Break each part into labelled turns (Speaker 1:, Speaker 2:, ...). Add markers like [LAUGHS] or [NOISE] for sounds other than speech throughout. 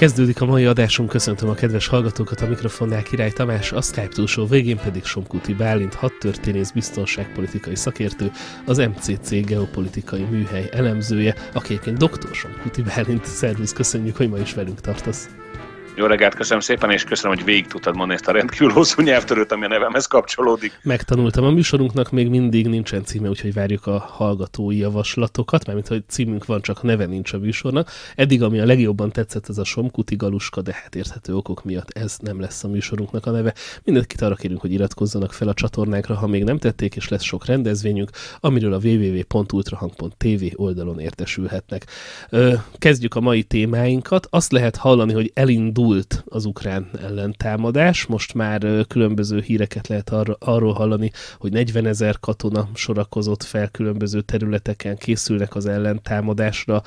Speaker 1: Kezdődik a mai adásunk, köszöntöm a kedves hallgatókat, a mikrofonnál Király Tamás, a Skype túlsó végén pedig Somkuti Bálint, hadtörténész, biztonságpolitikai szakértő, az MCC geopolitikai műhely elemzője, akiként egyébként doktor Somkuti Bálint, szervusz, köszönjük, hogy ma is velünk tartasz.
Speaker 2: Jó reggelt, köszönöm szépen, és köszönöm, hogy végig tudtad mondani ezt a rendkívül hosszú nyelvtörőt, ami a nevemhez kapcsolódik.
Speaker 1: Megtanultam. A műsorunknak még mindig nincsen címe, úgyhogy várjuk a hallgatói javaslatokat, mert hogy címünk van, csak neve nincs a műsornak. Eddig, ami a legjobban tetszett, ez a Somkuti Galuska, de hát érthető okok miatt ez nem lesz a műsorunknak a neve. Mindenkit arra kérünk, hogy iratkozzanak fel a csatornákra, ha még nem tették, és lesz sok rendezvényünk, amiről a www.ultrahang.tv oldalon értesülhetnek. Kezdjük a mai témáinkat. Azt lehet hallani, hogy elindul dult az ukrán ellentámadás. Most már különböző híreket lehet arról hallani, hogy 40 ezer katona sorakozott fel különböző területeken, készülnek az ellentámadásra.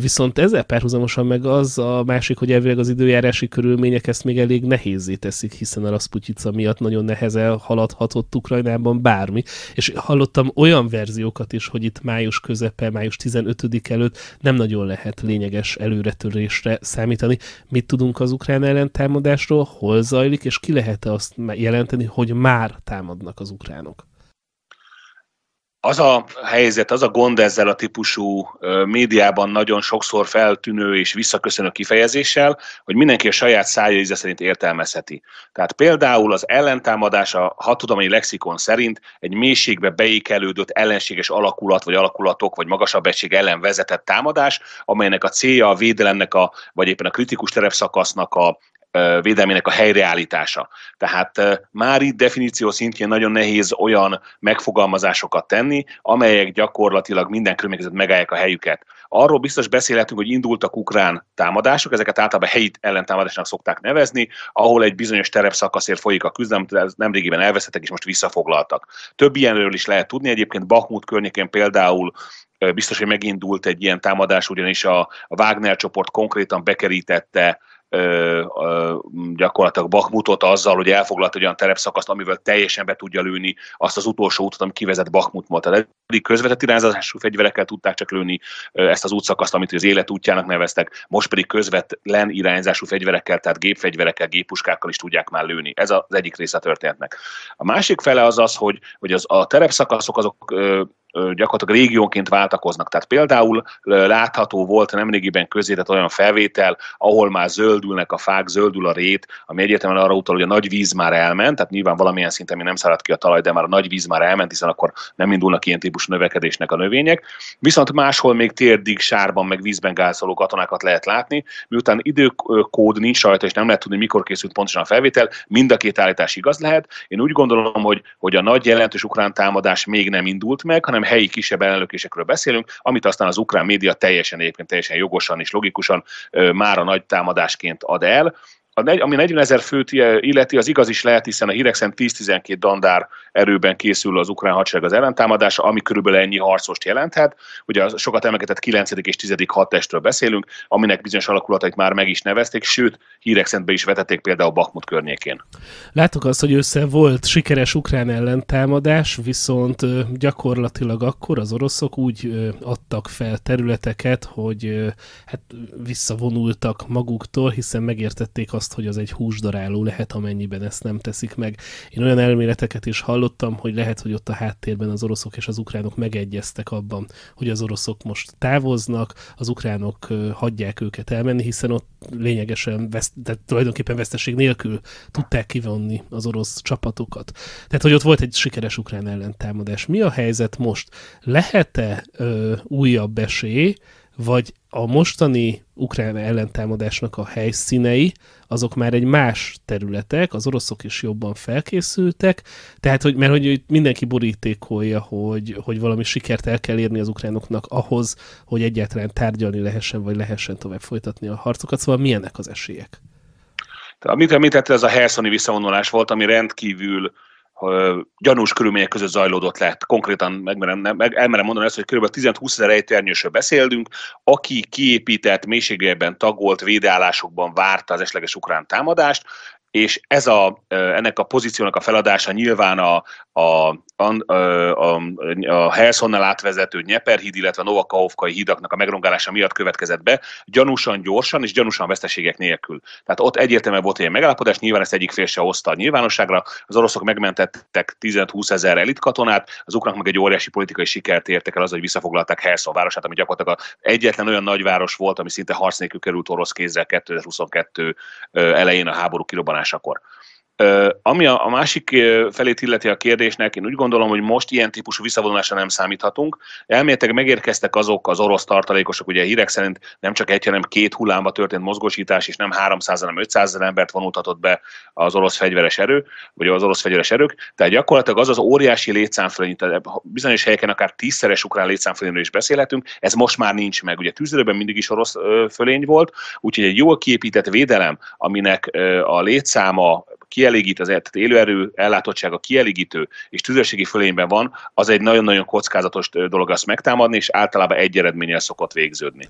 Speaker 1: Viszont ezzel párhuzamosan meg az a másik, hogy elvileg az időjárási körülmények ezt még elég nehézé teszik, hiszen a Rasputyica miatt nagyon nehezen haladhatott Ukrajnában bármi. És hallottam olyan verziókat is, hogy itt május közepe, május 15 előtt nem nagyon lehet lényeges előretörésre számítani. Mit tudunk tudunk az ukrán támadásról, hol zajlik, és ki lehet-e azt jelenteni, hogy már támadnak az ukránok?
Speaker 2: az a helyzet, az a gond ezzel a típusú médiában nagyon sokszor feltűnő és visszaköszönő kifejezéssel, hogy mindenki a saját szája íze szerint értelmezheti. Tehát például az ellentámadás a hadtudományi lexikon szerint egy mélységbe beékelődött ellenséges alakulat, vagy alakulatok, vagy magasabb egység ellen vezetett támadás, amelynek a célja a védelemnek, a, vagy éppen a kritikus terepszakasznak a védelmének a helyreállítása. Tehát már itt definíció szintjén nagyon nehéz olyan megfogalmazásokat tenni, amelyek gyakorlatilag minden körülmények megállják a helyüket. Arról biztos beszélhetünk, hogy indultak ukrán támadások, ezeket általában helyi ellentámadásnak szokták nevezni, ahol egy bizonyos terepszakaszért folyik a küzdelem, nemrégiben elveszettek és most visszafoglaltak. Több ilyenről is lehet tudni, egyébként Bakhmut környékén például biztos, hogy megindult egy ilyen támadás, ugyanis a Wagner csoport konkrétan bekerítette gyakorlatilag Bakmutot azzal, hogy elfoglalt egy olyan terepszakaszt, amivel teljesen be tudja lőni azt az utolsó utat, ami kivezet Bakmutból. Tehát eddig közvetett irányzású fegyverekkel tudták csak lőni ezt az útszakaszt, amit az élet útjának neveztek, most pedig közvetlen irányzású fegyverekkel, tehát gépfegyverekkel, gépuskákkal is tudják már lőni. Ez az egyik része a történetnek. A másik fele az az, hogy, hogy az, a terepszakaszok azok gyakorlatilag régiónként váltakoznak. Tehát például látható volt nemrégiben közétett olyan felvétel, ahol már zöldülnek a fák, zöldül a rét, ami egyértelműen arra utal, hogy a nagy víz már elment, tehát nyilván valamilyen szinten még nem szállt ki a talaj, de már a nagy víz már elment, hiszen akkor nem indulnak ilyen típusú növekedésnek a növények. Viszont máshol még térdig, sárban, meg vízben gázoló katonákat lehet látni, miután időkód nincs rajta, és nem lehet tudni, mikor készült pontosan a felvétel, mind a két állítás igaz lehet. Én úgy gondolom, hogy, hogy a nagy jelentős ukrán támadás még nem indult meg, hanem helyi kisebb ellenlökésekről beszélünk, amit aztán az ukrán média teljesen egyébként teljesen jogosan és logikusan már a nagy támadásként ad el, a negy, ami 40 ezer főt illeti, az igaz is lehet, hiszen a hírek 10-12 dandár erőben készül az ukrán hadsereg az ellentámadása, ami körülbelül ennyi harcost jelenthet. Ugye a sokat emlegetett 9. és 10. hadtestről beszélünk, aminek bizonyos alakulatait már meg is nevezték, sőt, hírek be is vetették például Bakmut környékén.
Speaker 1: Látok azt, hogy össze volt sikeres ukrán ellentámadás, viszont gyakorlatilag akkor az oroszok úgy adtak fel területeket, hogy hát visszavonultak maguktól, hiszen megértették azt, azt, hogy az egy húsdaráló lehet, amennyiben ezt nem teszik meg. Én olyan elméleteket is hallottam, hogy lehet, hogy ott a háttérben az oroszok és az ukránok megegyeztek abban, hogy az oroszok most távoznak, az ukránok hagyják őket elmenni, hiszen ott lényegesen, veszt, de tulajdonképpen veszteség nélkül tudták kivonni az orosz csapatokat. Tehát, hogy ott volt egy sikeres ukrán ellentámadás. Mi a helyzet most? Lehet-e ö, újabb esély, vagy a mostani ukrán ellentámadásnak a helyszínei, azok már egy más területek, az oroszok is jobban felkészültek, tehát, hogy, mert hogy mindenki borítékolja, hogy, hogy valami sikert el kell érni az ukránoknak ahhoz, hogy egyáltalán tárgyalni lehessen, vagy lehessen tovább folytatni a harcokat, szóval milyenek az esélyek?
Speaker 2: Amit említettél, ez a Herszoni visszavonulás volt, ami rendkívül gyanús körülmények között zajlódott lett. Konkrétan megmerem, meg, elmerem mondani ezt, hogy kb. 10 20 ezer ejtőernyősről beszélünk, aki kiépített, mélységében tagolt védeállásokban várta az esleges ukrán támadást, és ez a, ennek a pozíciónak a feladása nyilván a, a, a, a, a Helsonnal átvezető Nyeperhíd, illetve Novakovkai hídaknak a megrongálása miatt következett be, gyanúsan gyorsan és gyanúsan veszteségek nélkül. Tehát ott egyértelműen volt egy megállapodás, nyilván ezt egyik fél se hozta a nyilvánosságra, az oroszok megmentettek 10 20 ezer elit katonát, az ukránok meg egy óriási politikai sikert értek el az, hogy visszafoglalták Helson városát, ami gyakorlatilag egyetlen olyan nagyváros volt, ami szinte harc nélkül került orosz kézzel 2022 elején a háború kirobbanásakor. Ami a, másik felét illeti a kérdésnek, én úgy gondolom, hogy most ilyen típusú visszavonulásra nem számíthatunk. Elméletileg megérkeztek azok az orosz tartalékosok, ugye a hírek szerint nem csak egy, hanem két hullámba történt mozgósítás, és nem 300, hanem 500 embert vonultatott be az orosz fegyveres erő, vagy az orosz fegyveres erők. Tehát gyakorlatilag az az óriási létszámfölény, bizonyos helyeken akár tízszeres ukrán létszámfölényről is beszélhetünk, ez most már nincs meg. Ugye tűzőben mindig is orosz fölény volt, úgyhogy egy jól kiépített védelem, aminek a létszáma kielégít, az tehát élőerő ellátottsága kielégítő és tüzességi fölényben van, az egy nagyon-nagyon kockázatos dolog azt megtámadni, és általában egy eredménnyel szokott végződni.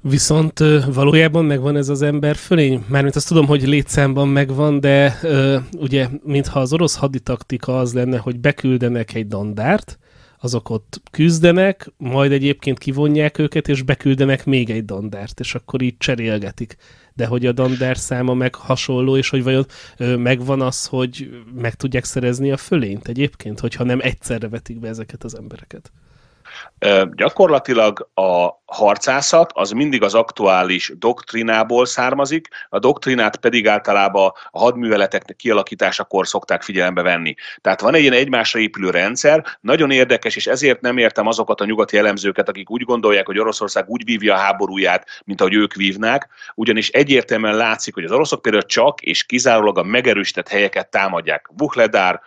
Speaker 1: Viszont valójában megvan ez az ember fölény? Mármint azt tudom, hogy létszámban megvan, de ö, ugye, mintha az orosz haditaktika az lenne, hogy beküldenek egy dandárt, azok ott küzdenek, majd egyébként kivonják őket, és beküldenek még egy dandárt, és akkor így cserélgetik de hogy a dandár száma meg hasonló, és hogy vajon megvan az, hogy meg tudják szerezni a fölényt egyébként, hogyha nem egyszerre vetik be ezeket az embereket.
Speaker 2: Gyakorlatilag a harcászat az mindig az aktuális doktrinából származik, a doktrinát pedig általában a hadműveletek kialakításakor szokták figyelembe venni. Tehát van egy ilyen egymásra épülő rendszer, nagyon érdekes, és ezért nem értem azokat a nyugati elemzőket, akik úgy gondolják, hogy Oroszország úgy vívja a háborúját, mint ahogy ők vívnák, ugyanis egyértelműen látszik, hogy az oroszok például csak és kizárólag a megerősített helyeket támadják. Buhledár,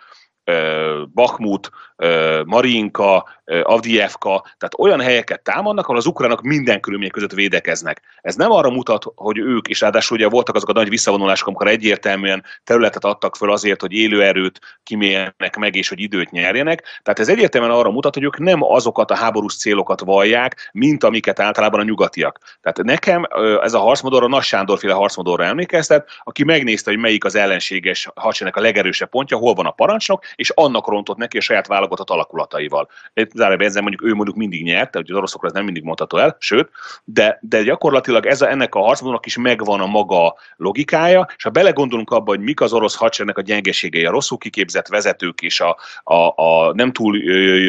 Speaker 2: Bakmut, Marinka, Avdievka, tehát olyan helyeket támadnak, ahol az ukránok minden körülmények között védekeznek. Ez nem arra mutat, hogy ők, és ráadásul ugye voltak azok a nagy visszavonulások, amikor egyértelműen területet adtak föl azért, hogy élőerőt kiméljenek meg, és hogy időt nyerjenek. Tehát ez egyértelműen arra mutat, hogy ők nem azokat a háborús célokat vallják, mint amiket általában a nyugatiak. Tehát nekem ez a harcmodorra Nas Sándorféle harcmodorra emlékeztet, aki megnézte, hogy melyik az ellenséges hadseregnek a legerősebb pontja, hol van a parancsnok, és annak rontott neki a saját válogatott alakulataival ezzel mondjuk ő mondjuk mindig nyert, tehát az oroszokra ez nem mindig mondható el, sőt, de, de gyakorlatilag ez a, ennek a harcmódnak is megvan a maga logikája, és ha belegondolunk abba, hogy mik az orosz hadseregnek a gyengeségei, a rosszul kiképzett vezetők és a, a, a nem túl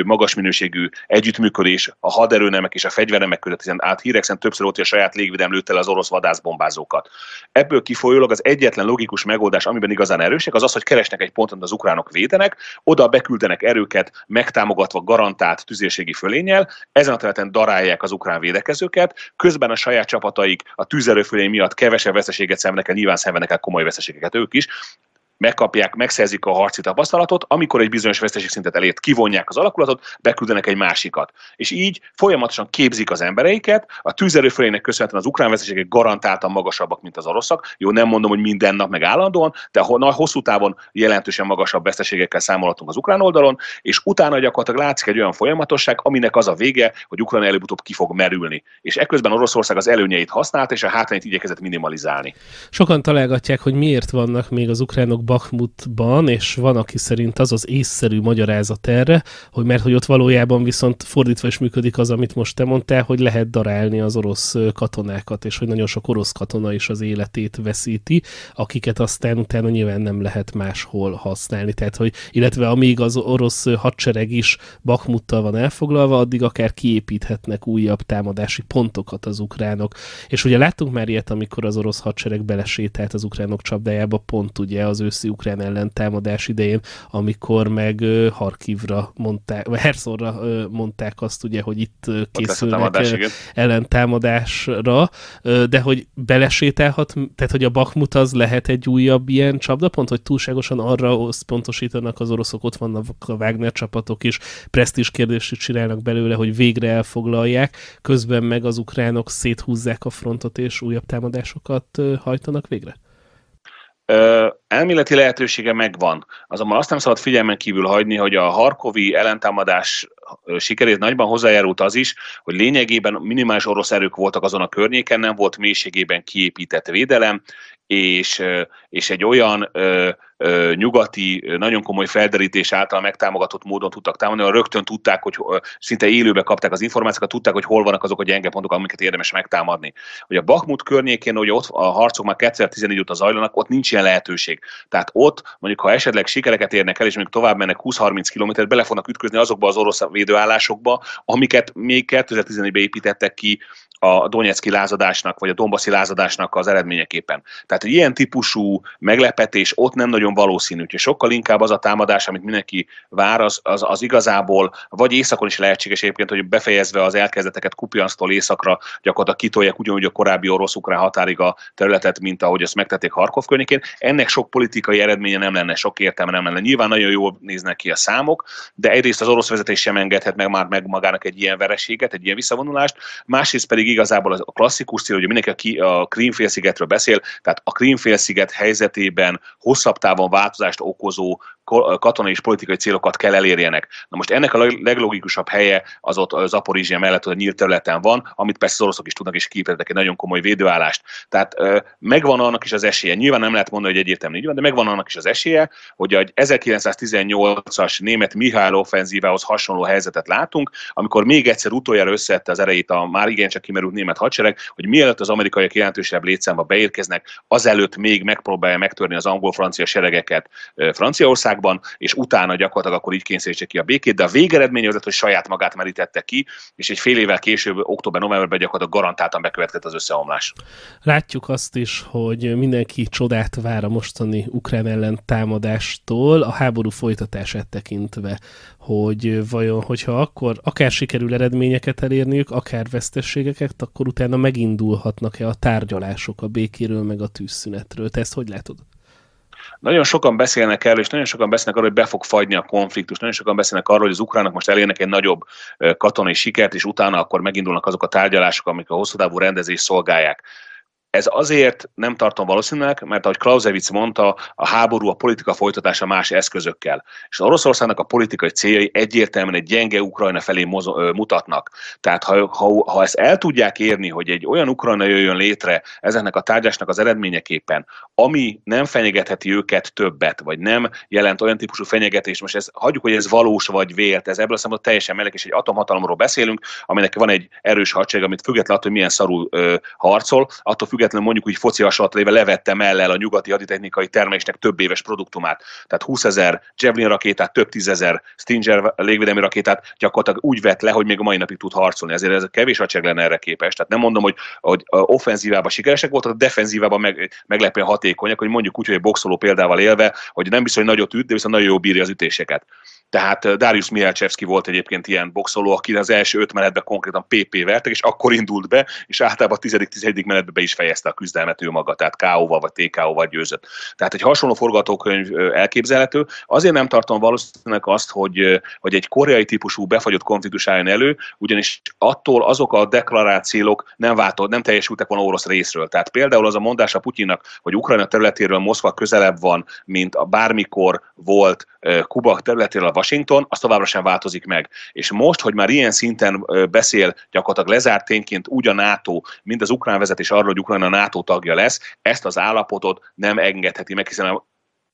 Speaker 2: magas minőségű együttműködés a haderőnemek és a fegyveremek között, hiszen át hírek szerint többször volt, hogy a saját légvédelem lőtt el az orosz vadászbombázókat. Ebből kifolyólag az egyetlen logikus megoldás, amiben igazán erősek, az az, hogy keresnek egy ponton, az ukránok védenek, oda beküldenek erőket, megtámogatva garantált saját tüzérségi fölényel, ezen a területen darálják az ukrán védekezőket, közben a saját csapataik a tűzerőfölény miatt kevesebb veszteséget szemnek el, nyilván szenvednek el komoly veszteségeket ők is, megkapják, megszerzik a harci tapasztalatot, amikor egy bizonyos veszteségszintet elért, kivonják az alakulatot, beküldenek egy másikat. És így folyamatosan képzik az embereiket, a tűzerőfölének köszönhetően az ukrán veszteségek garantáltan magasabbak, mint az oroszak. Jó, nem mondom, hogy minden nap meg állandóan, de hosszú távon jelentősen magasabb veszteségekkel számolhatunk az ukrán oldalon, és utána gyakorlatilag látszik egy olyan folyamatosság, aminek az a vége, hogy Ukrajna előbb-utóbb ki fog merülni. És ekközben Oroszország az előnyeit használta, és a hátrányt igyekezett minimalizálni.
Speaker 1: Sokan találgatják, hogy miért vannak még az ukránok Bakhmutban, és van, aki szerint az az észszerű magyarázat erre, hogy mert hogy ott valójában viszont fordítva is működik az, amit most te mondtál, hogy lehet darálni az orosz katonákat, és hogy nagyon sok orosz katona is az életét veszíti, akiket aztán utána nyilván nem lehet máshol használni. Tehát, hogy illetve amíg az orosz hadsereg is Bakhmuttal van elfoglalva, addig akár kiépíthetnek újabb támadási pontokat az ukránok. És ugye láttunk már ilyet, amikor az orosz hadsereg belesétált az ukránok csapdájába, pont ugye az ősz tavaszi ukrán ellentámadás idején, amikor meg Harkivra mondták, vagy Herszorra mondták azt ugye, hogy itt készülnek ellentámadásra, de hogy belesétálhat, tehát hogy a Bakmut az lehet egy újabb ilyen csapdapont, hogy túlságosan arra pontosítanak az oroszok, ott vannak a Wagner csapatok is, presztis kérdést csinálnak belőle, hogy végre elfoglalják, közben meg az ukránok széthúzzák a frontot és újabb támadásokat hajtanak végre?
Speaker 2: elméleti lehetősége megvan, azonban azt nem szabad figyelmen kívül hagyni, hogy a Harkovi ellentámadás sikerét nagyban hozzájárult az is, hogy lényegében minimális orosz erők voltak azon a környéken, nem volt mélységében kiépített védelem, és, és egy olyan nyugati, nagyon komoly felderítés által megtámogatott módon tudtak támadni, mert rögtön tudták, hogy szinte élőbe kapták az információkat, tudták, hogy hol vannak azok a gyenge pontok, amiket érdemes megtámadni. Hogy a Bakmut környékén, hogy ott a harcok már 2014 óta zajlanak, ott nincs ilyen lehetőség. Tehát ott, mondjuk ha esetleg sikereket érnek el, és még tovább mennek 20-30 km bele fognak ütközni azokba az orosz védőállásokba, amiket még 2014-ben építettek ki a Donetszki lázadásnak, vagy a Dombaszi lázadásnak az eredményeképpen. Tehát egy ilyen típusú meglepetés ott nem nagyon nagyon valószínű. Úgyhogy sokkal inkább az a támadás, amit mindenki vár, az, az, az igazából vagy északon is lehetséges egyébként, hogy befejezve az elkezdeteket Kupiansztól északra gyakorlatilag kitolják ugyanúgy a korábbi orosz-ukrán határig a területet, mint ahogy ezt megtették Harkov környékén. Ennek sok politikai eredménye nem lenne, sok értelme nem lenne. Nyilván nagyon jól néznek ki a számok, de egyrészt az orosz vezetés sem engedhet meg már meg magának egy ilyen vereséget, egy ilyen visszavonulást, másrészt pedig igazából a klasszikus cél, hogy mindenki a, a Krímfélszigetről beszél, tehát a Krímfélsziget helyzetében hosszabb távon önmagában változást okozó katonai és politikai célokat kell elérjenek. Na most ennek a leglogikusabb helye az ott az Zaporizsia mellett, a nyílt területen van, amit persze az oroszok is tudnak, és képeznek egy nagyon komoly védőállást. Tehát megvan annak is az esélye, nyilván nem lehet mondani, hogy egyértelmű így van, de megvan annak is az esélye, hogy egy 1918-as német Mihály offenzívához hasonló helyzetet látunk, amikor még egyszer utoljára összeette az erejét a már igencsak kimerült német hadsereg, hogy mielőtt az amerikaiak jelentősebb létszámba beérkeznek, azelőtt még megpróbálja megtörni az angol-francia seregeket Franciaország országban, és utána gyakorlatilag akkor így kényszerítse ki a békét, de a végeredmény az hogy saját magát merítette ki, és egy fél évvel később, október-novemberben gyakorlatilag garantáltan bekövetkezett az összeomlás.
Speaker 1: Látjuk azt is, hogy mindenki csodát vár a mostani ukrán ellen támadástól, a háború folytatását tekintve, hogy vajon, hogyha akkor akár sikerül eredményeket elérniük, akár vesztességeket, akkor utána megindulhatnak-e a tárgyalások a békéről, meg a tűzszünetről. Te ezt hogy látod?
Speaker 2: Nagyon sokan beszélnek erről, és nagyon sokan beszélnek arról, hogy be fog fagyni a konfliktus, nagyon sokan beszélnek arról, hogy az ukránok most elérnek egy nagyobb katonai sikert, és utána akkor megindulnak azok a tárgyalások, amik a hosszú távú rendezés szolgálják. Ez azért nem tartom valószínűleg, mert ahogy Clausewitz mondta, a háború a politika folytatása más eszközökkel. És az Oroszországnak a politikai céljai egyértelműen egy gyenge Ukrajna felé mutatnak. Tehát ha, ha, ha ezt el tudják érni, hogy egy olyan Ukrajna jöjjön létre ezeknek a tárgyásnak az eredményeképpen, ami nem fenyegetheti őket többet, vagy nem jelent olyan típusú fenyegetést, most ez, hagyjuk, hogy ez valós vagy vélt, ez ebből a szempontból teljesen meleg, és egy atomhatalomról beszélünk, aminek van egy erős hadsereg, amit függetlenül attól, hogy milyen szarú ö, harcol, attól függ függetlenül mondjuk úgy foci hasonlatéve levettem el a nyugati haditechnikai termelésnek több éves produktumát. Tehát 20 ezer Javelin rakétát, több tízezer Stinger légvédelmi rakétát gyakorlatilag úgy vett le, hogy még a mai napig tud harcolni. Ezért ez a kevés hadsereg lenne erre képes. Tehát nem mondom, hogy, hogy offenzívában sikeresek voltak, a defenzívában meg, meglepően hatékonyak, hogy mondjuk úgy, hogy boxoló példával élve, hogy nem bizony nagyot üt, de viszont nagyon jó bírja az ütéseket. Tehát Darius Mielczewski volt egyébként ilyen boxoló, aki az első öt menetben konkrétan PP vertek, és akkor indult be, és általában a 10.-11. menetben be is fejezte a küzdelmet ő maga, tehát KO-val vagy TKO-val győzött. Tehát egy hasonló forgatókönyv elképzelhető. Azért nem tartom valószínűleg azt, hogy, hogy egy koreai típusú befagyott konfliktus álljon elő, ugyanis attól azok a deklarációk nem, váltott, nem teljesültek volna orosz részről. Tehát például az a a Putyinnak, hogy Ukrajna területéről Moszkva közelebb van, mint a bármikor volt Kuba területéről Washington, az továbbra sem változik meg. És most, hogy már ilyen szinten beszél gyakorlatilag lezárt tényként úgy a NATO, mint az ukrán vezetés arról, hogy Ukrajna NATO tagja lesz, ezt az állapotot nem engedheti meg, hiszen a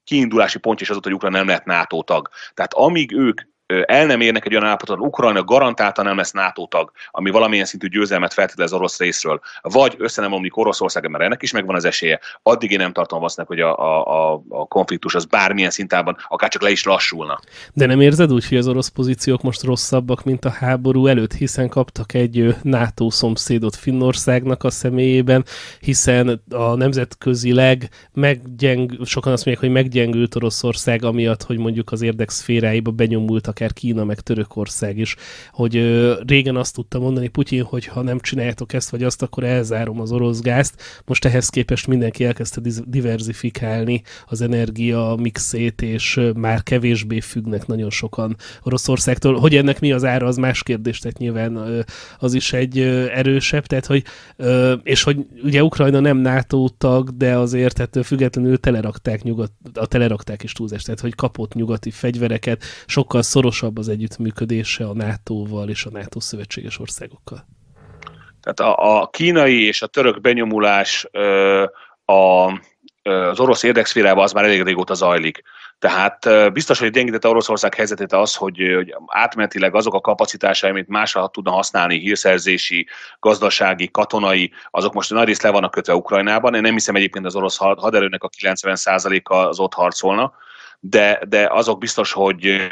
Speaker 2: kiindulási pontja is az, hogy Ukrajna nem lett NATO tag. Tehát amíg ők el nem érnek egy olyan állapotot, Ukrajna garantáltan nem lesz NATO tag, ami valamilyen szintű győzelmet feltételez orosz részről, vagy össze nem omlik Oroszország, mert ennek is megvan az esélye, addig én nem tartom azt, hogy a, a, a, konfliktus az bármilyen szintában, akár csak le is lassulna.
Speaker 1: De nem érzed úgy, hogy az orosz pozíciók most rosszabbak, mint a háború előtt, hiszen kaptak egy NATO szomszédot Finnországnak a személyében, hiszen a nemzetközileg meggyeng, sokan azt mondják, hogy meggyengült Oroszország, amiatt, hogy mondjuk az érdekszféráiba benyomultak akár Kína, meg Törökország is, hogy régen azt tudta mondani Putyin, hogy ha nem csináljátok ezt vagy azt, akkor elzárom az orosz gázt. Most ehhez képest mindenki elkezdte diverzifikálni az energia mixét, és már kevésbé függnek nagyon sokan Oroszországtól. Hogy ennek mi az ára, az más kérdés, tehát nyilván az is egy erősebb, tehát hogy, és hogy ugye Ukrajna nem NATO tag, de azért ettől függetlenül telerakták nyugat, a telerakták is túlzást, tehát hogy kapott nyugati fegyvereket, sokkal szoros szorosabb az együttműködése a NATO-val és a NATO szövetséges országokkal?
Speaker 2: Tehát a, a kínai és a török benyomulás ö, a, ö, az orosz érdekszférába az már elég régóta zajlik. Tehát biztos, hogy gyengítette Oroszország helyzetét az, hogy, hogy átmentileg azok a kapacitásai, amit másra tudna használni, hírszerzési, gazdasági, katonai, azok most nagy részt le vannak kötve Ukrajnában. Én nem hiszem egyébként az orosz haderőnek a 90%-a az ott harcolna, de, de azok biztos, hogy,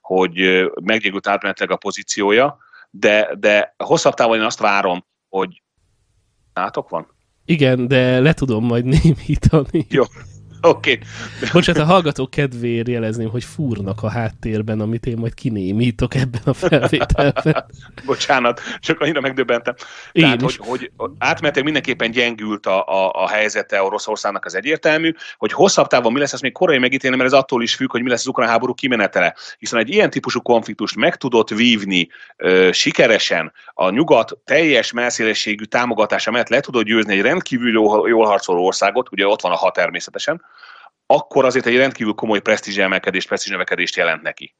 Speaker 2: hogy meggyengült átmenetleg a pozíciója, de, de hosszabb távon én azt várom, hogy látok van?
Speaker 1: Igen, de le tudom majd [LAUGHS] némítani. Jó. Oké. Okay. Bocsánat, a hallgató kedvéért jelezném, hogy fúrnak a háttérben, amit én majd kinémítok ebben a felvételben.
Speaker 2: [LAUGHS] Bocsánat, csak annyira megdöbbentem. Én Tehát, is. hogy, hogy átmenetileg mindenképpen gyengült a, a, a helyzete Oroszországnak az egyértelmű, hogy hosszabb távon mi lesz, ezt még korai megítélni, mert ez attól is függ, hogy mi lesz az ukrán háború kimenetele. Hiszen egy ilyen típusú konfliktust meg tudott vívni ö, sikeresen a nyugat teljes melszélességű támogatása mellett le tudod győzni egy rendkívül jól, jól harcoló országot, ugye ott van a hat természetesen, akkor azért egy rendkívül komoly presztízs növekedést jelent neki.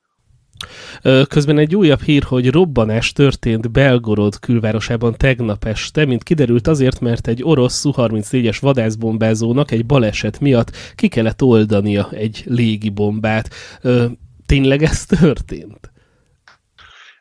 Speaker 1: Közben egy újabb hír, hogy robbanás történt Belgorod külvárosában tegnap este, mint kiderült azért, mert egy orosz Su-34-es vadászbombázónak egy baleset miatt ki kellett oldania egy légibombát. Tényleg ez történt?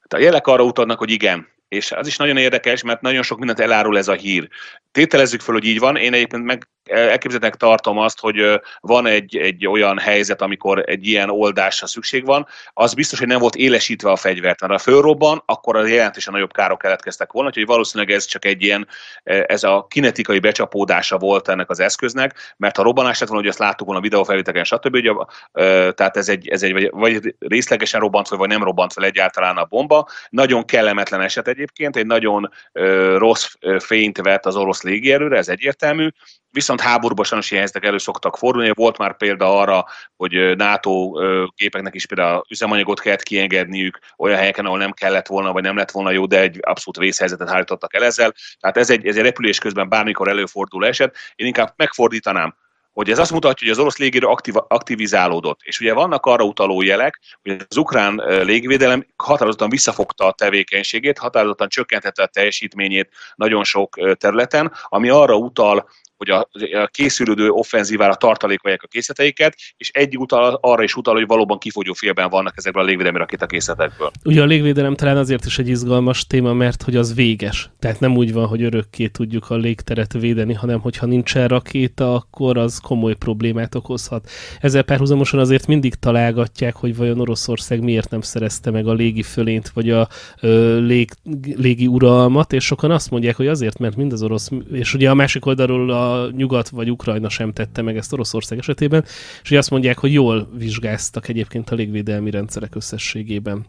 Speaker 2: Hát a jelek arra utalnak, hogy igen. És az is nagyon érdekes, mert nagyon sok mindent elárul ez a hír. Tételezzük fel, hogy így van. Én egyébként meg elképzelhetőnek tartom azt, hogy van egy, egy olyan helyzet, amikor egy ilyen oldásra szükség van, az biztos, hogy nem volt élesítve a fegyvert, mert ha fölrobban, akkor az jelentősen nagyobb károk keletkeztek volna, úgyhogy valószínűleg ez csak egy ilyen, e, ez a kinetikai becsapódása volt ennek az eszköznek, mert ha robbanás lett volna, hogy azt láttuk volna a videófelvételeken, stb. Ugye, tehát ez egy, ez egy vagy részlegesen robbant fel, vagy nem robbant fel egyáltalán a bomba. Nagyon kellemetlen eset egyébként, egy nagyon rossz fényt vett az orosz légierőre, ez egyértelmű, Viszont háborúban sajnos ilyen elő szoktak fordulni. Volt már példa arra, hogy NATO gépeknek is például üzemanyagot kellett kiengedniük olyan helyeken, ahol nem kellett volna, vagy nem lett volna jó, de egy abszolút vészhelyzetet hárítottak el ezzel. Tehát ez egy, ez egy repülés közben bármikor előfordul eset. Én inkább megfordítanám hogy ez azt mutatja, hogy az orosz légierő aktivizálódott. És ugye vannak arra utaló jelek, hogy az ukrán légvédelem határozottan visszafogta a tevékenységét, határozottan csökkentette a teljesítményét nagyon sok területen, ami arra utal, hogy a, a készülődő offenzívára tartalékolják a készleteiket, és egy utal, arra is utal, hogy valóban kifogyó félben vannak ezekből a légvédelmi rakétakészletekből.
Speaker 1: Ugye a légvédelem talán azért is egy izgalmas téma, mert hogy az véges. Tehát nem úgy van, hogy örökké tudjuk a légteret védeni, hanem hogyha nincsen rakéta, akkor az komoly problémát okozhat. Ezzel párhuzamosan azért mindig találgatják, hogy vajon Oroszország miért nem szerezte meg a légi fölényt, vagy a ö, lég, légi uralmat, és sokan azt mondják, hogy azért, mert mind az orosz, és ugye a másik oldalról a nyugat vagy Ukrajna sem tette meg ezt Oroszország esetében, és ugye azt mondják, hogy jól vizsgáztak egyébként a légvédelmi rendszerek összességében.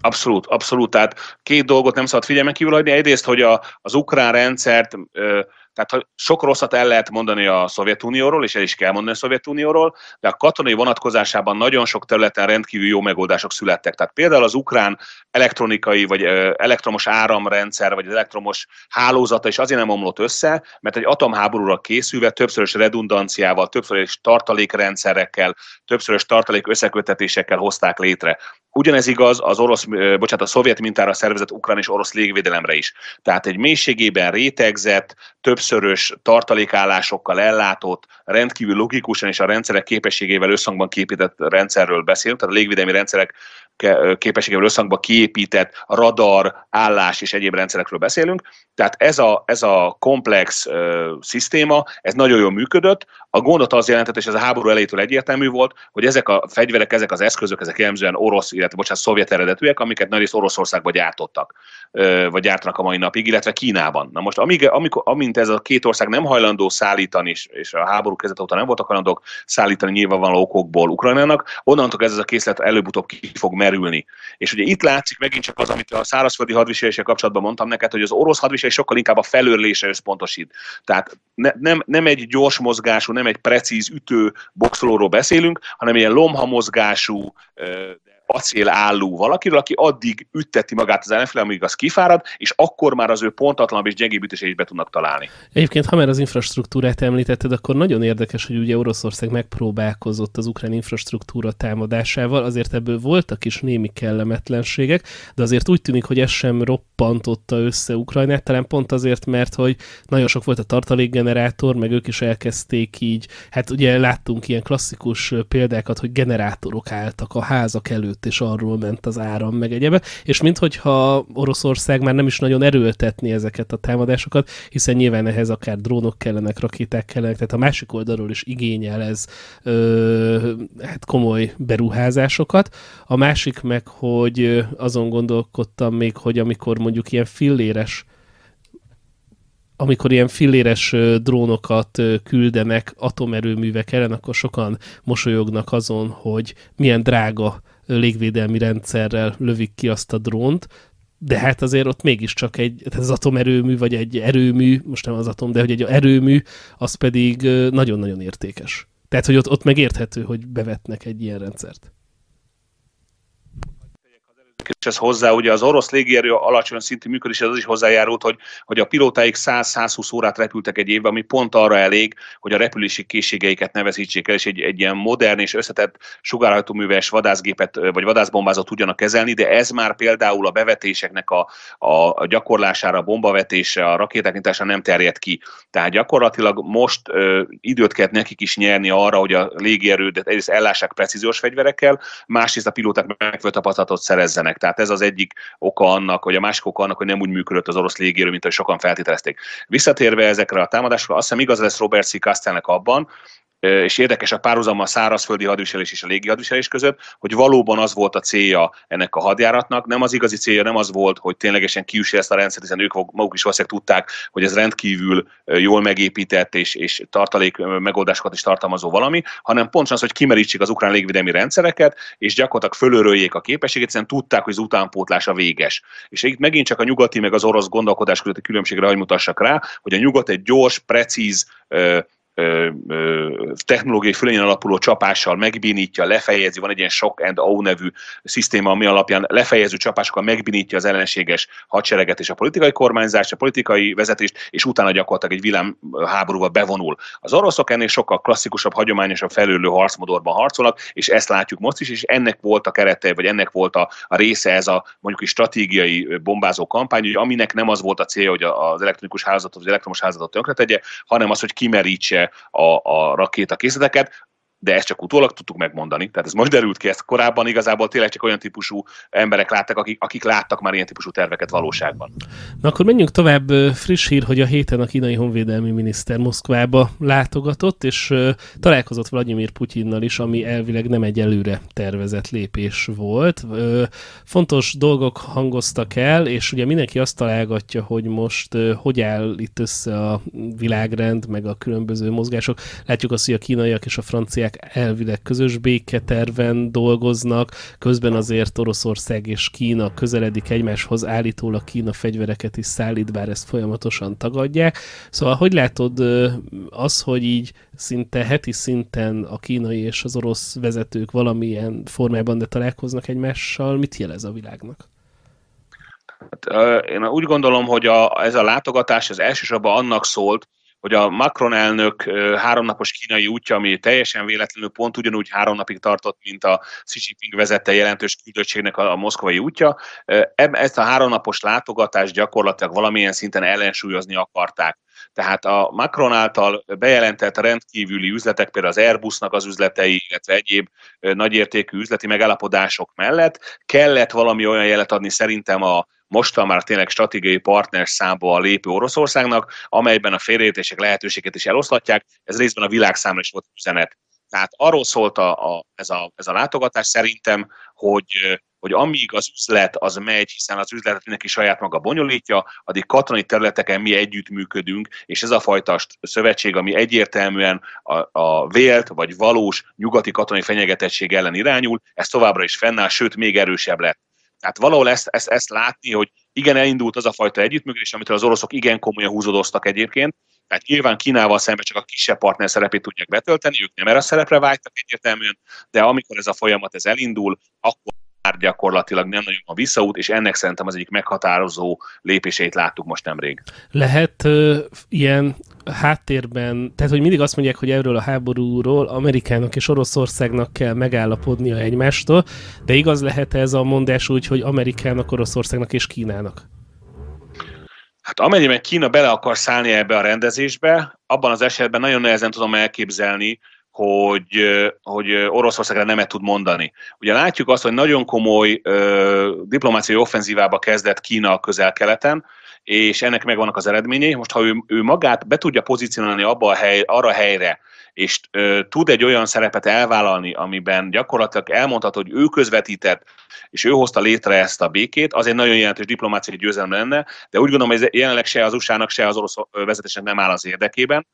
Speaker 2: Abszolút, abszolút. Tehát két dolgot nem szabad figyelmen kívül hagyni. Egyrészt, hogy a, az ukrán rendszert ö, tehát ha sok rosszat el lehet mondani a Szovjetunióról, és el is kell mondani a Szovjetunióról, de a katonai vonatkozásában nagyon sok területen rendkívül jó megoldások születtek. Tehát például az ukrán elektronikai vagy elektromos áramrendszer, vagy az elektromos hálózata is azért nem omlott össze, mert egy atomháborúra készülve többszörös redundanciával, többszörös tartalékrendszerekkel, többszörös tartalék összekötetésekkel hozták létre. Ugyanez igaz az orosz, bocsánat, a szovjet mintára szervezett ukrán és orosz légvédelemre is. Tehát egy mélységében rétegzett, többszörös tartalékállásokkal ellátott, rendkívül logikusan és a rendszerek képességével összhangban képített rendszerről beszélünk. Tehát a légvédelmi rendszerek képességével összhangba kiépített radar, állás és egyéb rendszerekről beszélünk. Tehát ez a, ez a komplex ö, uh, szisztéma, ez nagyon jól működött. A gondot az jelentett, és ez a háború elejétől egyértelmű volt, hogy ezek a fegyverek, ezek az eszközök, ezek jellemzően orosz, illetve bocsánat, szovjet eredetűek, amiket nagyrészt Oroszországban gyártottak, ö, uh, vagy gyártanak a mai napig, illetve Kínában. Na most, amíg, amikor, amint ez a két ország nem hajlandó szállítani, és, és a háború kezdete óta nem voltak hajlandók szállítani nyilvánvaló okokból Ukrajnának, onnantól ez, ez a készlet előbb-utóbb ki fog merülni. És ugye itt látszik megint csak az, amit a szárazföldi hadviseléssel kapcsolatban mondtam neked, hogy az orosz hadviselés sokkal inkább a felőrlése összpontosít. Tehát ne, nem, nem egy gyors mozgású, nem egy precíz ütő boxolóról beszélünk, hanem ilyen mozgású, de álló valakiről, aki addig ütteti magát az ellenfél, amíg az kifárad, és akkor már az ő pontatlan és gyengébb ütéseit be tudnak találni.
Speaker 1: Egyébként, ha már az infrastruktúrát említetted, akkor nagyon érdekes, hogy ugye Oroszország megpróbálkozott az ukrán infrastruktúra támadásával, azért ebből voltak is némi kellemetlenségek, de azért úgy tűnik, hogy ez sem roppantotta össze Ukrajnát, talán pont azért, mert hogy nagyon sok volt a tartalékgenerátor, meg ők is elkezdték így, hát ugye láttunk ilyen klasszikus példákat, hogy generátorok álltak a házak előtt előtt, és arról ment az áram, meg egyebe, és minthogyha Oroszország már nem is nagyon erőltetni ezeket a támadásokat, hiszen nyilván ehhez akár drónok kellenek, rakéták kellenek, tehát a másik oldalról is igényel ez ö, hát komoly beruházásokat. A másik meg, hogy azon gondolkodtam még, hogy amikor mondjuk ilyen filléres amikor ilyen filléres drónokat küldenek atomerőművek ellen, akkor sokan mosolyognak azon, hogy milyen drága légvédelmi rendszerrel lövik ki azt a drónt, de hát azért ott mégiscsak egy, hát ez az atomerőmű, vagy egy erőmű, most nem az atom, de hogy egy erőmű, az pedig nagyon-nagyon értékes. Tehát, hogy ott, ott megérthető, hogy bevetnek egy ilyen rendszert
Speaker 2: és ez hozzá ugye az orosz légierő alacsony szintű működés, az is hozzájárult, hogy, hogy a pilótáik 100-120 órát repültek egy évben, ami pont arra elég, hogy a repülési készségeiket nevezítsék el, és egy, egy ilyen modern és összetett sugárhajtóműves vadászgépet vagy vadászbombázat tudjanak kezelni, de ez már például a bevetéseknek a, a, gyakorlására, a bombavetésre, a rakétáknyitása nem terjed ki. Tehát gyakorlatilag most ö, időt kell nekik is nyerni arra, hogy a légierődet egyrészt ellássák precíziós fegyverekkel, másrészt a pilóták megfelelő tapasztalatot szerezzenek meg. Tehát ez az egyik oka annak, hogy a másik oka annak, hogy nem úgy működött az orosz légierő, mint ahogy sokan feltételezték. Visszatérve ezekre a támadásokra, azt hiszem igaz lesz Robert C. Castellnek abban, és érdekes a párhuzam a szárazföldi hadviselés és a légi hadviselés között, hogy valóban az volt a célja ennek a hadjáratnak, nem az igazi célja nem az volt, hogy ténylegesen kiüsse ezt a rendszert, hiszen ők maguk is valószínűleg tudták, hogy ez rendkívül jól megépített és, és tartalék megoldásokat is tartalmazó valami, hanem pontosan az, hogy kimerítsék az ukrán légvédelmi rendszereket, és gyakorlatilag fölöröljék a képességet, hiszen tudták, hogy az utánpótlás a véges. És itt megint csak a nyugati meg az orosz gondolkodás közötti különbségre hagy mutassak rá, hogy a nyugat egy gyors, precíz technológiai fölényen alapuló csapással megbínítja, lefejezi, van egy ilyen shock and awe nevű szisztéma, ami alapján lefejező csapásokkal megbínítja az ellenséges hadsereget és a politikai kormányzást, a politikai vezetést, és utána gyakorlatilag egy világháborúba bevonul. Az oroszok ennél sokkal klasszikusabb, hagyományosabb felülő harcmodorban harcolnak, és ezt látjuk most is, és ennek volt a kerete, vagy ennek volt a, a része ez a mondjuk is stratégiai bombázó kampány, hogy aminek nem az volt a célja, hogy az elektronikus házatot, az elektromos házatot tönkretegye, hanem az, hogy kimerítse a, a rakétakészleteket, de ezt csak utólag tudtuk megmondani. Tehát ez most derült ki, ezt korábban igazából tényleg csak olyan típusú emberek láttak, akik, akik láttak már ilyen típusú terveket valóságban.
Speaker 1: Na akkor menjünk tovább. Friss hír, hogy a héten a kínai honvédelmi miniszter Moszkvába látogatott, és találkozott Vladimir Putyinnal is, ami elvileg nem egy előre tervezett lépés volt. Fontos dolgok hangoztak el, és ugye mindenki azt találgatja, hogy most hogy áll itt össze a világrend, meg a különböző mozgások. Látjuk azt, hogy a kínaiak és a franciák ennek elvileg közös béketerven dolgoznak, közben azért Oroszország és Kína közeledik egymáshoz, állítólag Kína fegyvereket is szállít, bár ezt folyamatosan tagadják. Szóval hogy látod az, hogy így szinte heti szinten a kínai és az orosz vezetők valamilyen formában de találkoznak egymással, mit jelez a világnak?
Speaker 2: Hát, én úgy gondolom, hogy a, ez a látogatás az elsősorban annak szólt, hogy a Macron elnök háromnapos kínai útja, ami teljesen véletlenül pont ugyanúgy három napig tartott, mint a Xi Jinping vezette jelentős küldöttségnek a, moszkvai útja, ezt a háromnapos látogatást gyakorlatilag valamilyen szinten ellensúlyozni akarták. Tehát a Macron által bejelentett rendkívüli üzletek, például az Airbusnak az üzletei, illetve egyéb nagyértékű üzleti megállapodások mellett kellett valami olyan jelet adni szerintem a, mostan már tényleg stratégiai partner számba a lépő Oroszországnak, amelyben a félreértések lehetőséget is eloszlatják, ez részben a számára is volt üzenet. Tehát arról szólt a, a, ez, a, ez a látogatás szerintem, hogy hogy amíg az üzlet az megy, hiszen az üzletet mindenki saját maga bonyolítja, addig katonai területeken mi együttműködünk, és ez a fajta szövetség, ami egyértelműen a, a vélt vagy valós nyugati katonai fenyegetettség ellen irányul, ez továbbra is fennáll, sőt még erősebb lett. Tehát valahol ezt, ezt, ezt látni, hogy igen, elindult az a fajta együttműködés, amitől az oroszok igen komolyan húzódoztak egyébként, tehát nyilván Kínával szemben csak a kisebb partner szerepét tudják betölteni, ők nem erre a szerepre vágytak egyértelműen, de amikor ez a folyamat ez elindul, akkor már gyakorlatilag nem nagyon a visszaút, és ennek szerintem az egyik meghatározó lépéseit láttuk most nemrég.
Speaker 1: Lehet uh, ilyen háttérben, tehát hogy mindig azt mondják, hogy erről a háborúról Amerikának és Oroszországnak kell megállapodnia egymástól, de igaz lehet ez a mondás úgy, hogy Amerikának, Oroszországnak és Kínának?
Speaker 2: Hát amennyiben Kína bele akar szállni ebbe a rendezésbe, abban az esetben nagyon nehezen tudom elképzelni, hogy, hogy Oroszországra nemet tud mondani. Ugye látjuk azt, hogy nagyon komoly ö, diplomáciai offenzívába kezdett Kína a közel-keleten, és ennek megvannak az eredményei. Most, ha ő, ő magát be tudja pozícionálni abba a hely, arra a helyre, és ö, tud egy olyan szerepet elvállalni, amiben gyakorlatilag elmondhat, hogy ő közvetített, és ő hozta létre ezt a békét, az egy nagyon jelentős diplomáciai győzelem lenne, de úgy gondolom, hogy ez jelenleg se az USA-nak, se az orosz vezetésnek nem áll az érdekében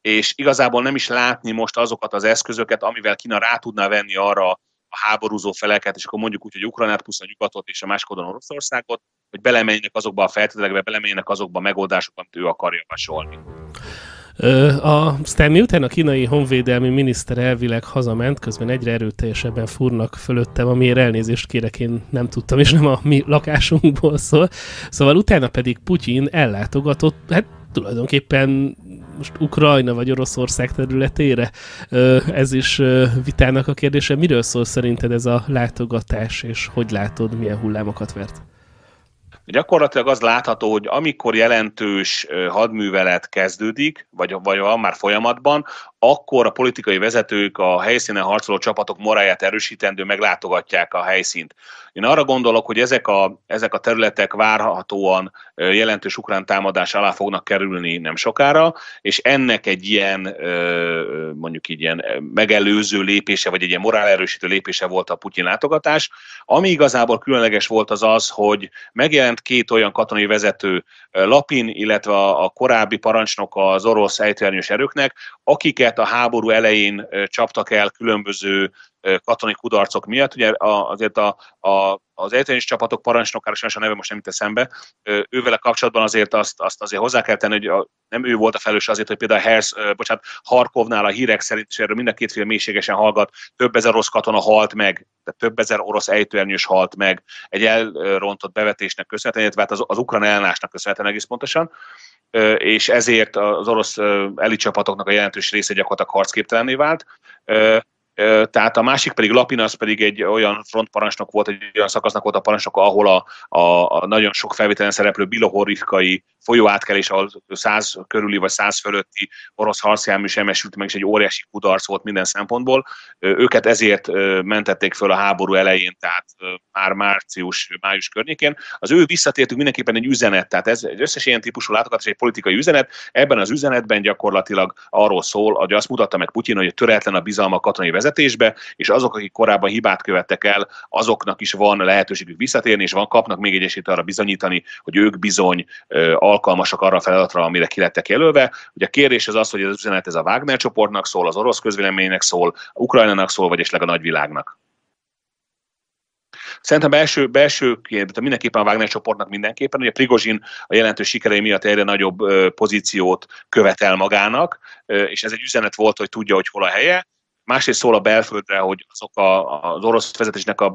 Speaker 2: és igazából nem is látni most azokat az eszközöket, amivel Kína rá tudná venni arra a háborúzó feleket, és akkor mondjuk úgy, hogy Ukrajnát plusz a nyugatot és a máskodon Oroszországot, hogy belemenjenek azokba a feltételekbe, belemenjenek azokba a megoldásokba, amit ő akar javasolni.
Speaker 1: A, aztán miután a kínai honvédelmi miniszter elvileg hazament, közben egyre erőteljesebben fúrnak fölöttem, amiért elnézést kérek, én nem tudtam, és nem a mi lakásunkból szól. Szóval utána pedig Putyin ellátogatott, hát tulajdonképpen most Ukrajna vagy Oroszország területére. Ez is vitának a kérdése. Miről szól szerinted ez a látogatás, és hogy látod, milyen hullámokat vert?
Speaker 2: Gyakorlatilag az látható, hogy amikor jelentős hadművelet kezdődik, vagy, vagy van már folyamatban, akkor a politikai vezetők, a helyszínen harcoló csapatok moráját erősítendő meglátogatják a helyszínt. Én arra gondolok, hogy ezek a, ezek a területek várhatóan jelentős ukrán támadás alá fognak kerülni nem sokára, és ennek egy ilyen, mondjuk így ilyen megelőző lépése, vagy egy ilyen morál erősítő lépése volt a Putyin látogatás. Ami igazából különleges volt az az, hogy megjelent két olyan katonai vezető, Lapin, illetve a korábbi parancsnok az orosz ejtőernyős erőknek, akik akiket a háború elején csaptak el különböző katonai kudarcok miatt. Ugye azért a, a, az egyetlenis csapatok parancsnokára, sajnos a neve most nem itt eszembe, a kapcsolatban azért azt, azt azért hozzá kell tenni, hogy a, nem ő volt a felelős azért, hogy például Hers, bocsánat, Harkovnál a hírek szerint, és erről mind a két fél mélységesen hallgat, több ezer orosz katona halt meg, tehát több ezer orosz ejtőernyős halt meg egy elrontott bevetésnek köszönhetően, illetve hát az, az ukrán ellenásnak köszönhetően egész pontosan és ezért az orosz elit csapatoknak a jelentős része gyakorlatilag harcképtelenné vált tehát a másik pedig az pedig egy olyan frontparancsnok volt, egy olyan szakasznak volt a parancsnoka, ahol a, a, a nagyon sok felvételen szereplő bilohorifkai folyóátkelés, ahol 100 körüli vagy 100 fölötti orosz harcjármű esült meg, és egy óriási kudarc volt minden szempontból. Őket ezért mentették föl a háború elején, tehát már március, május környékén. Az ő visszatértük mindenképpen egy üzenet, tehát ez egy összes ilyen típusú látogatás egy politikai üzenet. Ebben az üzenetben gyakorlatilag arról szól, hogy azt mutatta meg Putyin, hogy töretlen a bizalma katonai vezető, vezetésbe, és azok, akik korábban hibát követtek el, azoknak is van lehetőségük visszatérni, és van kapnak még egy esélyt arra bizonyítani, hogy ők bizony ö, alkalmasak arra a feladatra, amire ki lettek jelölve. Ugye a kérdés az az, hogy az üzenet ez a Wagner csoportnak szól, az orosz közvéleménynek szól, Ukrajnának szól, vagy esetleg a nagyvilágnak. Szerintem belső, belső kérdés, mindenképpen a Wagner csoportnak mindenképpen, a Prigozsin a jelentős sikerei miatt egyre nagyobb pozíciót követel magának, és ez egy üzenet volt, hogy tudja, hogy hol a helye, Másrészt szól a belföldre, hogy azok a, az orosz vezetésnek a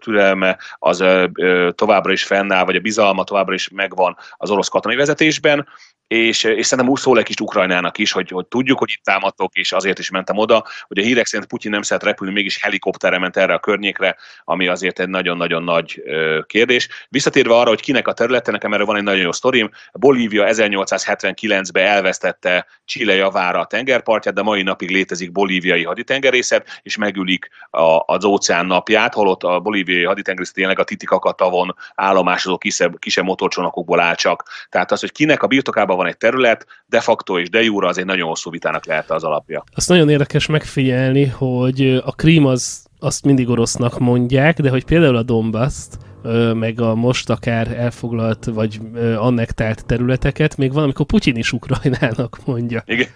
Speaker 2: türelme az továbbra is fennáll, vagy a bizalma továbbra is megvan az orosz katonai vezetésben, és, és szerintem úgy szól egy kis Ukrajnának is, hogy, hogy tudjuk, hogy itt támadtok, és azért is mentem oda, hogy a hírek szerint Putyin nem szeret repülni, mégis helikopterre ment erre a környékre, ami azért egy nagyon-nagyon nagy kérdés. Visszatérve arra, hogy kinek a területe, nekem erre van egy nagyon jó sztorim, Bolívia 1879-ben elvesztette Chile javára a tengerpartját, de mai napig létezik bolíviai haditengerpartja, tengerészet, és megülik a, az óceán napját, holott a bolíviai haditengerészet tényleg a Titikaka tavon állomásozó kisebb, kisebb motorcsónakokból áll csak. Tehát az, hogy kinek a birtokában van egy terület, de facto és de jóra az egy nagyon hosszú vitának lehet az alapja.
Speaker 1: Azt nagyon érdekes megfigyelni, hogy a krím az azt mindig orosznak mondják, de hogy például a Dombaszt, meg a most akár elfoglalt vagy annektált területeket, még valamikor Putyin is Ukrajnának mondja.
Speaker 2: Igen.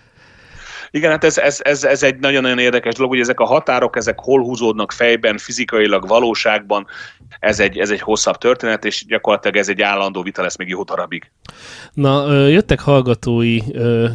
Speaker 2: Igen, hát ez, ez, ez, ez egy nagyon-nagyon érdekes dolog, hogy ezek a határok, ezek hol húzódnak fejben, fizikailag, valóságban, ez egy, ez egy hosszabb történet, és gyakorlatilag ez egy állandó vita lesz még jó darabig.
Speaker 1: Na, jöttek hallgatói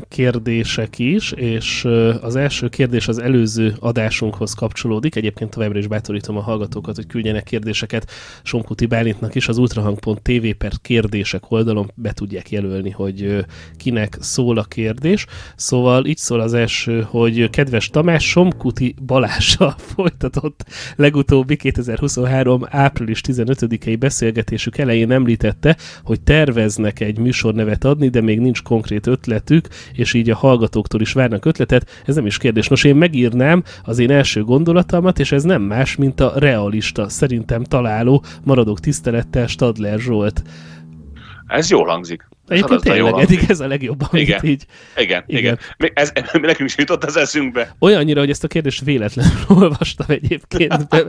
Speaker 1: kérdések is, és az első kérdés az előző adásunkhoz kapcsolódik. Egyébként továbbra is bátorítom a hallgatókat, hogy küldjenek kérdéseket Somkuti Bálintnak is. Az ultrahang.tv per kérdések oldalon be tudják jelölni, hogy kinek szól a kérdés. Szóval így szól az SMS, hogy kedves Tamás, Somkuti Balással [LAUGHS] folytatott legutóbbi 2023. április 15-i beszélgetésük elején említette, hogy terveznek egy műsornevet adni, de még nincs konkrét ötletük, és így a hallgatóktól is várnak ötletet. Ez nem is kérdés. Nos, én megírnám az én első gondolatomat, és ez nem más, mint a realista, szerintem találó, maradok tisztelettel Stadler Zsolt.
Speaker 2: Ez jól hangzik. Egyébként tényleg, eddig ez a legjobb, amit igen, így... Igen, igen. igen. Ez, nekünk is jutott az eszünkbe.
Speaker 1: Olyannyira, hogy ezt a kérdést véletlenül [LAUGHS] olvastam egyébként. De,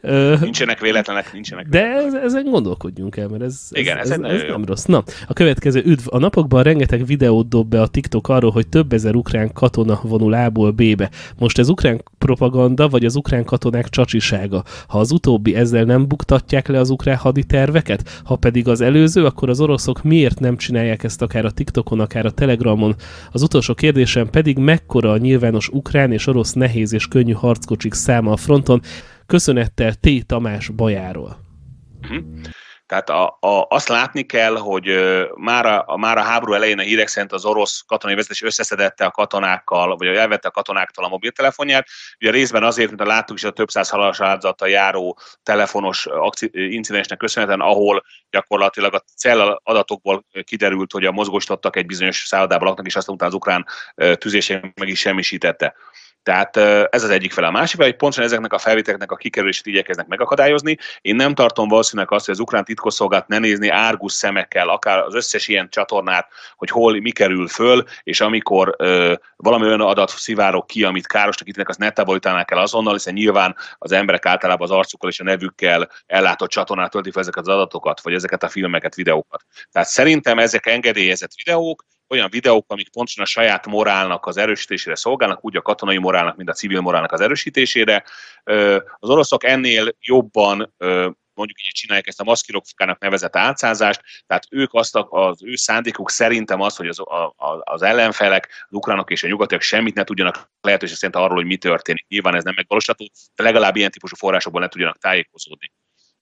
Speaker 1: ö, nincsenek véletlenek, nincsenek véletlenek. De ezen gondolkodjunk el, mert ez, igen, ez, ez, ez, ez nem rossz. Na, a következő üdv. A napokban rengeteg videót dob be a TikTok arról, hogy több ezer ukrán katona vonul A-ból B-be. Most ez ukrán propaganda, vagy az ukrán katonák csacsisága? Ha az utóbbi ezzel nem buktatják le az ukrán haditerveket, ha pedig az előző, akkor az oroszok miért nem csinálják csinálják ezt akár a TikTokon, akár a Telegramon. Az utolsó kérdésem pedig, mekkora a nyilvános ukrán és orosz nehéz és könnyű harckocsik száma a fronton? Köszönettel T. Tamás Bajáról.
Speaker 2: Hm. Tehát a, a, azt látni kell, hogy már a, már a háború elején a hírek szerint az orosz katonai vezetés összeszedette a katonákkal, vagy elvette a katonáktól a mobiltelefonját. Ugye részben azért, mint a láttuk is a több száz halálos áldozata járó telefonos incidensnek köszönhetően, ahol gyakorlatilag a cell adatokból kiderült, hogy a mozgósítottak egy bizonyos szállodában laknak, és aztán utána az ukrán tüzérség meg is semmisítette. Tehát ez az egyik fele. A másik fele, hogy pontosan ezeknek a felvételeknek a kikerülését igyekeznek megakadályozni. Én nem tartom valószínűleg azt, hogy az ukrán titkosszolgát ne nézni árgus szemekkel, akár az összes ilyen csatornát, hogy hol mi kerül föl, és amikor ö, valami olyan adat szivárok ki, amit károsnak ítének, azt ne távolítanák el azonnal, hiszen nyilván az emberek általában az arcukkal és a nevükkel ellátott csatornát töltik fel ezeket az adatokat, vagy ezeket a filmeket, videókat. Tehát szerintem ezek engedélyezett videók, olyan videók, amik pontosan a saját morálnak az erősítésére szolgálnak, úgy a katonai morálnak, mint a civil morálnak az erősítésére. Az oroszok ennél jobban mondjuk így csinálják ezt a maszkirokfikának nevezett álcázást, tehát ők azt, az ő szándékuk szerintem az, hogy az, a, az ellenfelek, az ukránok és a nyugatiak semmit ne tudjanak lehetőség szerint arról, hogy mi történik. Nyilván ez nem megvalósítható, de legalább ilyen típusú forrásokból ne tudjanak tájékozódni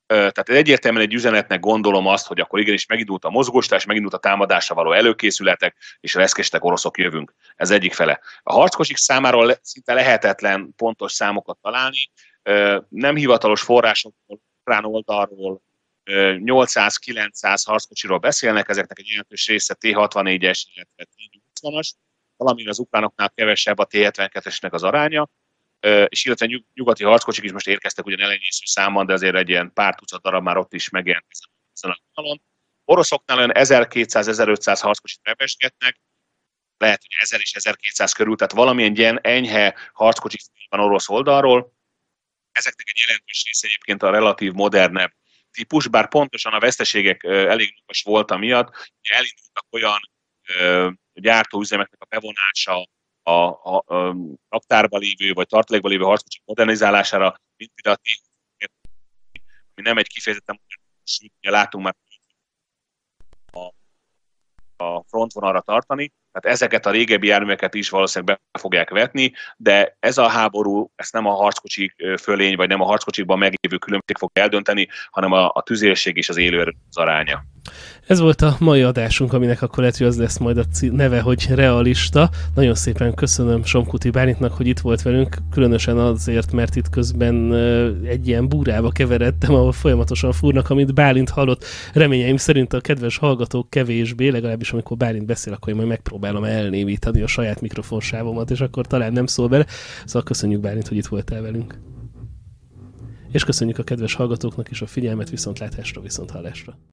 Speaker 2: tehát egyértelműen egy üzenetnek gondolom azt, hogy akkor igenis megindult a mozgóstás, megindult a támadásra való előkészületek, és reszkestek oroszok jövünk. Ez egyik fele. A harckosik számáról szinte lehetetlen pontos számokat találni, nem hivatalos forrásokról ukrán oldalról 800-900 harckocsiról beszélnek, ezeknek egy jelentős része T-64-es, illetve T-80-as, valamint az ukránoknál kevesebb a T-72-esnek az aránya, és illetve nyugati harckocsik is most érkeztek ugyan elenyésző számban, de azért egy ilyen pár tucat darab már ott is megjelent a Oroszoknál olyan 1200-1500 harckocsit repesgetnek, lehet, hogy 1000 és 1200 körül, tehát valamilyen ilyen enyhe harckocsik van orosz oldalról. Ezeknek egy jelentős része egyébként a relatív modernebb típus, bár pontosan a veszteségek elég magas volt miatt, hogy elindultak olyan gyártóüzemeknek a bevonása a, a, a naptárban um, lévő vagy tartalékban lévő harckocsik modernizálására, mint például a ami nem egy kifejezetten ugye látunk már a, a frontvonalra tartani, tehát ezeket a régebbi járműveket is valószínűleg be fogják vetni, de ez a háború, ezt nem a harckocsik fölény, vagy nem a harckocsikban meglévő különbség fog eldönteni, hanem a, a tüzérség és az élőerő az aránya.
Speaker 1: Ez volt a mai adásunk, aminek akkor lehet, hogy az lesz majd a neve, hogy realista. Nagyon szépen köszönöm Somkuti Bárintnak, hogy itt volt velünk, különösen azért, mert itt közben egy ilyen búrába keveredtem, ahol folyamatosan fúrnak, amit Bálint hallott. Reményeim szerint a kedves hallgatók kevésbé, legalábbis amikor Bálint beszél, akkor én majd megpróbálom elnévítani a saját mikrofonsávomat, és akkor talán nem szól bele. Szóval köszönjük Bálint, hogy itt voltál velünk. És köszönjük a kedves hallgatóknak is a figyelmet, viszontlátásra, viszonthallásra.